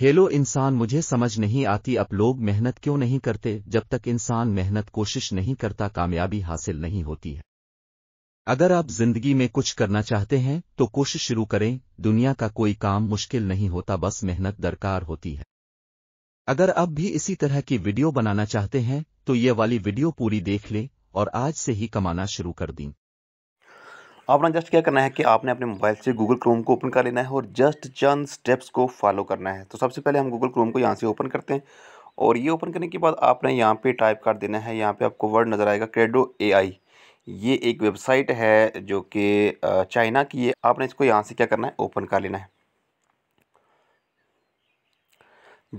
Hello इंसान मुझे समझ नहीं आती अब लोग मेहनत क्यों नहीं करते जब तक इंसान मेहनत कोशिश नहीं करता कामयाबी हासिल नहीं होती है अगर आप जिंदगी में कुछ करना चाहते हैं तो कोशिश शुरू करें दुनिया का कोई काम मुश्किल नहीं होता बस मेहनत दरकार होती है अगर आप भी इसी तरह की वीडियो बनाना चाहते हैं तो ये वाली वीडियो पूरी देख लें और आज से ही कमाना शुरू कर दें आपने जस्ट क्या करना है कि आपने अपने मोबाइल से गूगल क्रोम को ओपन कर लेना है और जस्ट चंद स्टेप्स को फॉलो करना है तो सबसे पहले हम गूगल क्रोम को यहाँ से ओपन करते हैं और ये ओपन करने के बाद आपने यहाँ पे टाइप कर देना है यहाँ पे आपको वर्ड नज़र आएगा क्रेडो एआई ये एक वेबसाइट है जो कि चाइना की है आपने इसको यहाँ से क्या करना है ओपन कर लेना है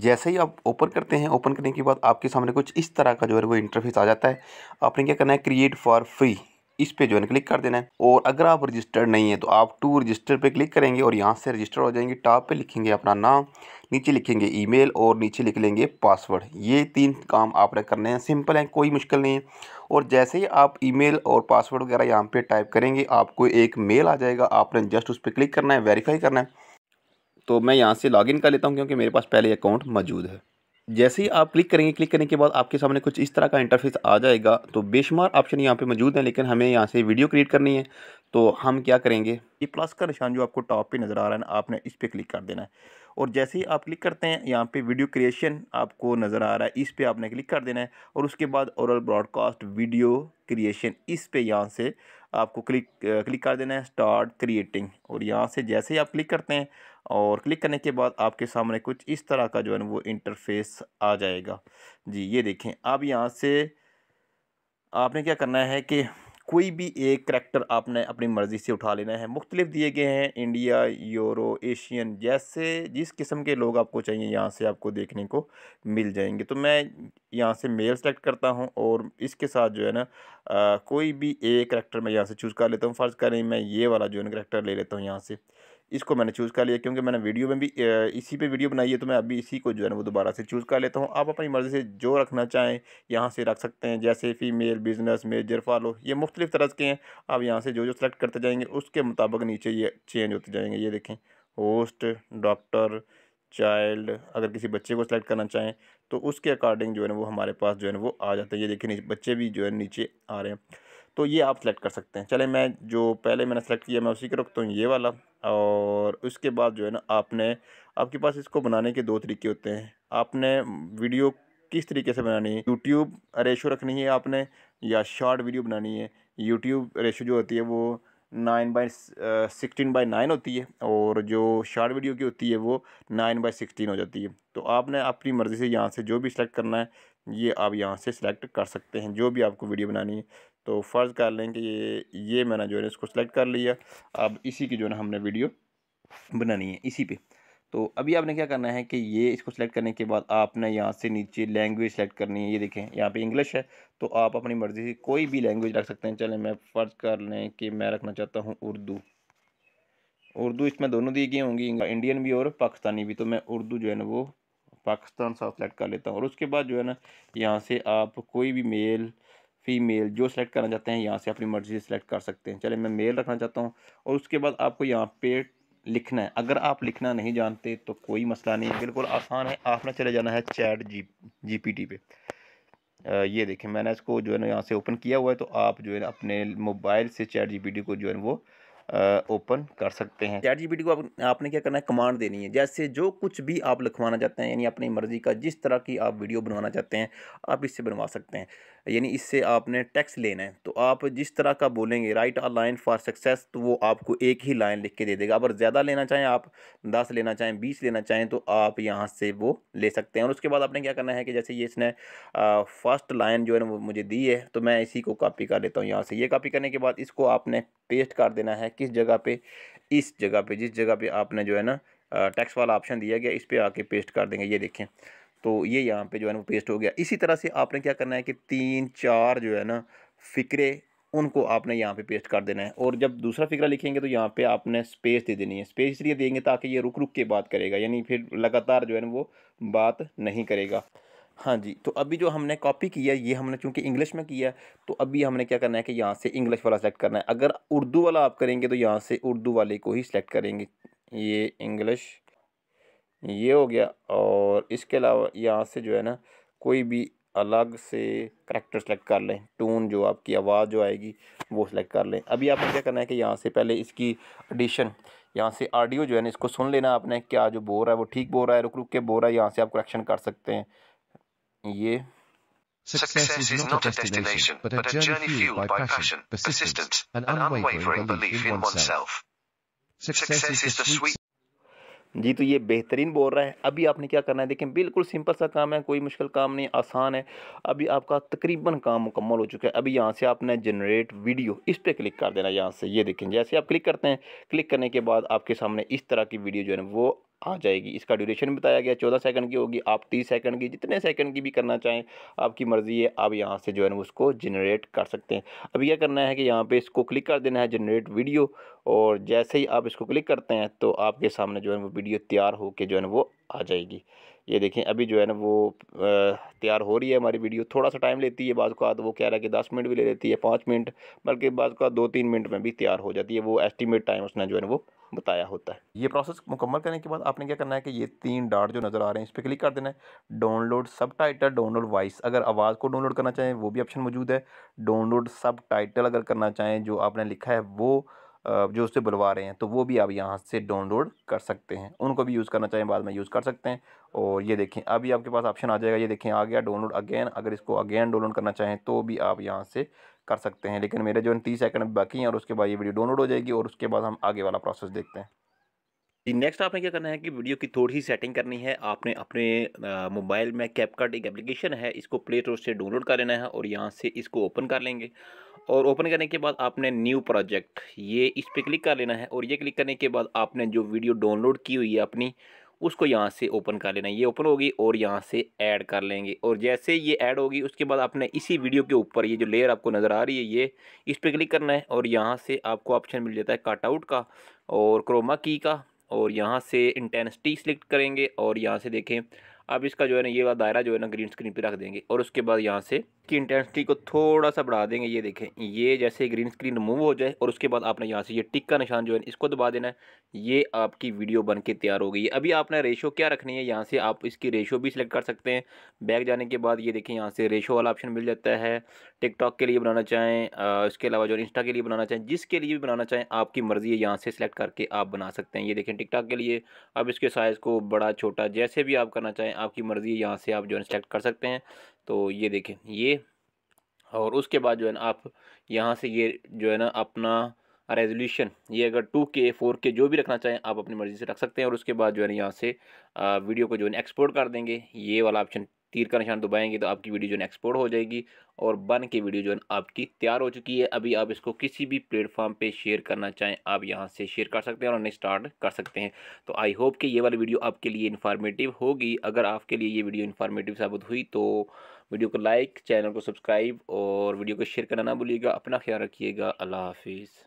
जैसे ही आप ओपन करते हैं ओपन करने के बाद आपके सामने कुछ इस तरह का जो है वो इंटरफेस आ जाता है आपने क्या करना है क्रिएट फॉर फ्री इस पर जो है क्लिक कर देना है और अगर आप रजिस्टर्ड नहीं है तो आप टू रजिस्टर पर क्लिक करेंगे और यहाँ से रजिस्टर हो जाएंगे टॉप पर लिखेंगे अपना नाम नीचे लिखेंगे ईमेल और नीचे लिख लेंगे पासवर्ड ये तीन काम आपने करने हैं सिंपल हैं कोई मुश्किल नहीं है और जैसे ही आप ईमेल और पासवर्ड वगैरह यहाँ पर टाइप करेंगे आपको एक मेल आ जाएगा आपने जस्ट उस पर क्लिक करना है वेरीफाई करना है तो मैं यहाँ से इन कर लेता हूँ क्योंकि मेरे पास पहले अकाउंट मौजूद है जैसे ही आप क्लिक करेंगे क्लिक करने के बाद आपके सामने कुछ इस तरह का इंटरफेस आ जाएगा तो बेशुमार ऑप्शन यहाँ पे मौजूद हैं लेकिन हमें यहाँ से वीडियो क्रिएट करनी है तो हम क्या करेंगे ये e प्लस का निशान जो आपको टॉप पे नज़र आ रहा है ना आपने इस पर क्लिक कर देना है और जैसे ही आप क्लिक करते हैं यहाँ पे वीडियो क्रिएशन आपको नज़र आ रहा है इस पर आपने क्लिक कर देना है और उसके बाद औरल ब्रॉडकास्ट वीडियो क्रिएशन इस पर यहाँ से आपको क्लिक क्लिक कर देना है स्टार्ट क्रिएटिंग और यहाँ से जैसे ही आप क्लिक करते हैं और क्लिक करने के बाद आपके सामने कुछ इस तरह का जो है वो इंटरफेस आ जाएगा जी ये देखें अब यहाँ से आपने क्या करना है कि कोई भी एक करैक्टर आपने अपनी मर्ज़ी से उठा लेना है मुख्तलिफ दिए गए हैं इंडिया यूरो एशियन जैसे जिस किस्म के लोग आपको चाहिए यहाँ से आपको देखने को मिल जाएंगे तो मैं यहाँ से मेल सेलेक्ट करता हूँ और इसके साथ जो है ना कोई भी एक करैक्टर मैं यहाँ से चूज़ कर लेता हूँ फ़र्ज़ करें मैं ये वाला जो है ना करैक्टर ले लेता हूँ यहाँ से इसको मैंने चूज़ कर लिया क्योंकि मैंने वीडियो में भी इसी पे वीडियो बनाई है तो मैं अभी इसी को जो है ना वो दोबारा से चूज़ कर लेता हूँ आप अपनी मर्ज़ी से जो रखना चाहें यहाँ से रख सकते हैं जैसे फीमेल बिजनेस मेजर फॉलो ये मुख्तलिफ तरह के हैं आप यहाँ से जो जो सेलेक्ट करते जाएंगे उसके मुताबिक नीचे ये चेंज होते जाएंगे ये देखें होस्ट डॉक्टर चाइल्ड अगर किसी बच्चे को सेलेक्ट करना चाहें तो उसके अकॉर्डिंग जो है ना वो हमारे पास जो है ना वो आ जाते हैं ये देखिए बच्चे भी जो है नीचे आ रहे हैं तो ये आप सेलेक्ट कर सकते हैं चले मैं जो पहले मैंने सेलेक्ट किया मैं उसी के रखता हूँ ये वाला और उसके बाद जो है ना आपने आपके पास इसको बनाने के दो तरीके होते हैं आपने वीडियो किस तरीके से बनानी है यूट्यूब रेशो रखनी है आपने या शॉर्ट वीडियो बनानी है यूट्यूब रेशो जो होती है वो nine by sixteen by nine होती है और जो शॉर्ट वीडियो की होती है वो नाइन बाई सिक्सटीन हो जाती है तो आपने अपनी मर्ज़ी से यहाँ से जो भी सिलेक्ट करना है ये आप यहाँ से सिलेक्ट कर सकते हैं जो भी आपको वीडियो बनानी है तो फ़र्ज़ कर लें कि ये ये मैंने जो है इसको सेलेक्ट कर लिया अब इसी की जो है हमने वीडियो बनानी है इसी पे तो अभी आपने क्या करना है कि ये इसको सेलेक्ट करने के बाद आपने यहाँ से नीचे लैंग्वेज सेलेक्ट करनी है ये देखें यहाँ पे इंग्लिश है तो आप अपनी मर्ज़ी से कोई भी लैंग्वेज रख सकते हैं चलें मैं फ़र्ज़ कर लें कि मैं रखना चाहता हूँ उर्दू उर्दू इसमें दोनों दी गई होंगी इंडियन भी और पाकिस्तानी भी तो मैं उर्दू जो है ना वो पाकिस्तान साउथ सेलेक्ट कर लेता हूँ और उसके बाद जो है ना यहाँ से आप कोई भी मेल फीमेल जो सेलेक्ट करना चाहते हैं यहाँ से अपनी मर्ज़ी से सिलेक्ट कर सकते हैं चले मैं मेल रखना चाहता हूँ और उसके बाद आपको यहाँ पे लिखना है अगर आप लिखना नहीं जानते तो कोई मसला नहीं है बिल्कुल आसान है आपने चले जाना है chat G G P T पे ये देखें मैंने इसको जो है ना यहाँ से ओपन किया हुआ है तो आप जो है अपने मोबाइल से चैट जी पी टी को जो है वो ओपन कर सकते हैं चैट जीपीटी को आप, आपने क्या करना है कमांड देनी है जैसे जो कुछ भी आप लिखवाना चाहते हैं यानी अपनी मर्ज़ी का जिस तरह की आप वीडियो बनवाना चाहते हैं आप इससे बनवा सकते हैं यानी इससे आपने टैक्स लेना है तो आप जिस तरह का बोलेंगे write a line for success तो वो आपको एक ही लाइन लिख के दे देगा अगर ज़्यादा लेना चाहें आप दस लेना चाहें बीस लेना चाहें तो आप यहाँ से वो ले सकते हैं और उसके बाद आपने क्या करना है कि जैसे ये इसने फर्स्ट लाइन जो है ना वो मुझे दी है तो मैं इसी को कापी कर लेता हूँ यहाँ से ये कापी करने के बाद इसको आपने पेस्ट कर देना है किस जगह पे इस जगह पे जिस जगह पे आपने जो है ना टैक्स वाला ऑप्शन दिया गया इस पर पे आके पेस्ट कर देंगे ये देखें तो ये यहाँ पे जो है ना वो पेस्ट हो गया इसी तरह से आपने क्या करना है कि तीन चार जो है ना फ़िक्रे उनको आपने यहाँ पे पेस्ट कर देना है और जब दूसरा फिक्रा लिखेंगे तो यहाँ पे आपने स्पेस दे देनी है स्पेस इसलिए देंगे ताकि ये रुक रुक के बात करेगा यानी फिर लगातार जो है ना वो बात नहीं करेगा हाँ जी तो अभी जो हमने कॉपी किया ये हमने चूँकि इंग्लिश में किया तो अभी हमने क्या करना है कि यहाँ से इंग्लिश वाला सेलेक्ट करना है अगर उर्दू वाला आप करेंगे तो यहाँ से उर्दू वाले को ही सिलेक्ट करेंगे ये इंग्लिश ये हो गया और इसके अलावा यहाँ से जो है ना कोई भी अलग से करेक्टर सेलेक्ट कर लें टून जो आपकी आवाज़ जो आएगी वो सिलेक्ट कर लें अभी आपने क्या करना है कि यहाँ से पहले इसकी एडिशन यहाँ से ऑडियो जो है ना इसको सुन लेना आपने क्या जो बोल रहा है वो ठीक बोल रहा है रुक रुक के बोल रहा है यहाँ से आप करेक्शन कर सकते हैं ये Success, Success is not a destination, but a journey fueled by passion, persistence, and unwavering belief in oneself. Success is the sweet जी तो ये बेहतरीन बोल रहा है अभी आपने क्या करना है देखें बिल्कुल सिंपल सा काम है कोई मुश्किल काम नहीं आसान है अभी आपका तकरीबन काम मुकम्मल हो चुका है अभी यहाँ से आपने जनरेट वीडियो इस पर क्लिक कर देना यहाँ से ये देखें जैसे आप क्लिक करते हैं क्लिक करने के बाद आपके सामने इस तरह की वीडियो जो है वो आ जाएगी इसका ड्यूरेशन बताया गया चौदह सेकंड की होगी आप तीस सेकंड की जितने सेकंड की भी करना चाहें आपकी मर्ज़ी है आप यहाँ से जो है ना उसको जनरेट कर सकते हैं अभी यह करना है कि यहाँ पे इसको क्लिक कर देना है जनरेट वीडियो और जैसे ही आप इसको क्लिक करते हैं तो आपके सामने जो है वो वीडियो तैयार होकर जो है वो आ जाएगी ये देखें अभी जो है ना वो तैयार हो रही है हमारी वीडियो थोड़ा सा टाइम लेती है बाद का तो वो कह रहा है कि दस मिनट भी ले लेती है पाँच मिनट बल्कि बाद का दो तीन मिनट में भी तैयार हो जाती है वो एस्टिमेट टाइम उसने जो है ना वो बताया होता है ये प्रोसेस मुकम्मल करने के बाद आपने क्या करना है कि ये तीन डाट जो नज़र आ रहे हैं इस पर क्लिक कर देना है डाउनलोड सब टाइटल डाउनलोड वॉइस अगर आवाज़ को डाउनलोड करना चाहें वो भी ऑप्शन मौजूद है डाउनलोड सब टाइटल अगर करना चाहें जो आपने लिखा है वो जो उससे बुलवा रहे हैं तो वो भी आप यहाँ से डाउनलोड कर सकते हैं उनको भी यूज़ करना चाहिए बाद में यूज़ कर सकते हैं और ये देखें अभी आपके पास ऑप्शन आ जाएगा ये देखें आ गया डाउनलोड अगेन अगर इसको अगेन डाउनलोड करना चाहें तो भी आप यहाँ से कर सकते हैं लेकिन मेरे जो है तीस सेकंड बाकी हैं और उसके बाद ये वीडियो डाउनलोड हो जाएगी और उसके बाद हम आगे वाला प्रोसेस देखते हैं जी नेक्स्ट आपने क्या करना है कि वीडियो की थोड़ी सी सेटिंग करनी है आपने अपने मोबाइल में कैपकार्ट एक एप्लीकेशन है इसको प्ले स्टोर से डाउनलोड कर लेना है और यहाँ से इसको ओपन कर लेंगे और ओपन करने के बाद आपने न्यू प्रोजेक्ट ये इस पर क्लिक कर लेना है और ये क्लिक करने के बाद आपने जो वीडियो डाउनलोड की हुई है अपनी उसको यहाँ से ओपन कर लेना है ये ओपन होगी और यहाँ से ऐड कर लेंगे और जैसे ये ऐड होगी उसके बाद आपने इसी वीडियो के ऊपर ये जो लेयर आपको नज़र आ रही है ये इस पर क्लिक करना है और यहाँ से आपको ऑप्शन मिल जाता है कटआउट का और क्रोमा की का और यहाँ से इंटेंसिटी सिलेक्ट करेंगे और यहाँ से देखें अब इसका जो है ना ये दायरा जो है ना ग्रीन स्क्रीन पर रख देंगे और उसके बाद यहाँ से की इंटेंसिटी को थोड़ा सा बढ़ा देंगे ये देखें ये जैसे ग्रीन स्क्रीन रिमूव हो जाए और उसके बाद आपने यहाँ से ये टिक का निशान जो है इसको दबा देना है ये आपकी वीडियो बन के तैयार हो गई है अभी आपने रेशो क्या रखनी है यहाँ से आप इसकी रेशो भी सिलेक्ट कर सकते हैं बैक जाने के बाद ये देखें यहाँ से रेशो वाला ऑप्शन मिल जाता है टिकटॉक के लिए बनाना चाहें इसके अलावा जो इंस्टा के लिए बनाना चाहें जिसके लिए भी बनाना चाहें आपकी मर्ज़ी है यहाँ से सिलेक्ट करके आप बना सकते हैं ये देखें टिकटॉक के लिए अब इसके साइज़ को बड़ा छोटा जैसे भी आप करना चाहें आपकी मर्ज़ी है यहाँ से आप जो है सिलेक्ट कर सकते हैं तो ये देखें ये और उसके बाद जो है ना आप यहाँ से ये जो है ना अपना रेजोल्यूशन ये अगर टू के फोर के जो भी रखना चाहें आप अपनी मर्ज़ी से रख सकते हैं और उसके बाद जो है ना यहाँ से वीडियो को जो है एक्सपोर्ट कर देंगे ये वाला ऑप्शन तीर का निशान दबाएंगे तो आपकी वीडियो जो है एक्सपोर्ट हो जाएगी और बन के वीडियो जो है आपकी तैयार हो चुकी है अभी आप इसको किसी भी प्लेटफॉर्म पे शेयर करना चाहें आप यहाँ से शेयर कर सकते हैं और उन्हें स्टार्ट कर सकते हैं तो आई होप कि ये वाली वीडियो आपके लिए इन्फॉर्मेटिव होगी अगर आपके लिए ये वीडियो इन्फॉर्मेटिव साबित हुई तो वीडियो को लाइक चैनल को सब्सक्राइब और वीडियो को शेयर करना ना भूलिएगा अपना ख्याल रखिएगा अल्लाह हाफिज़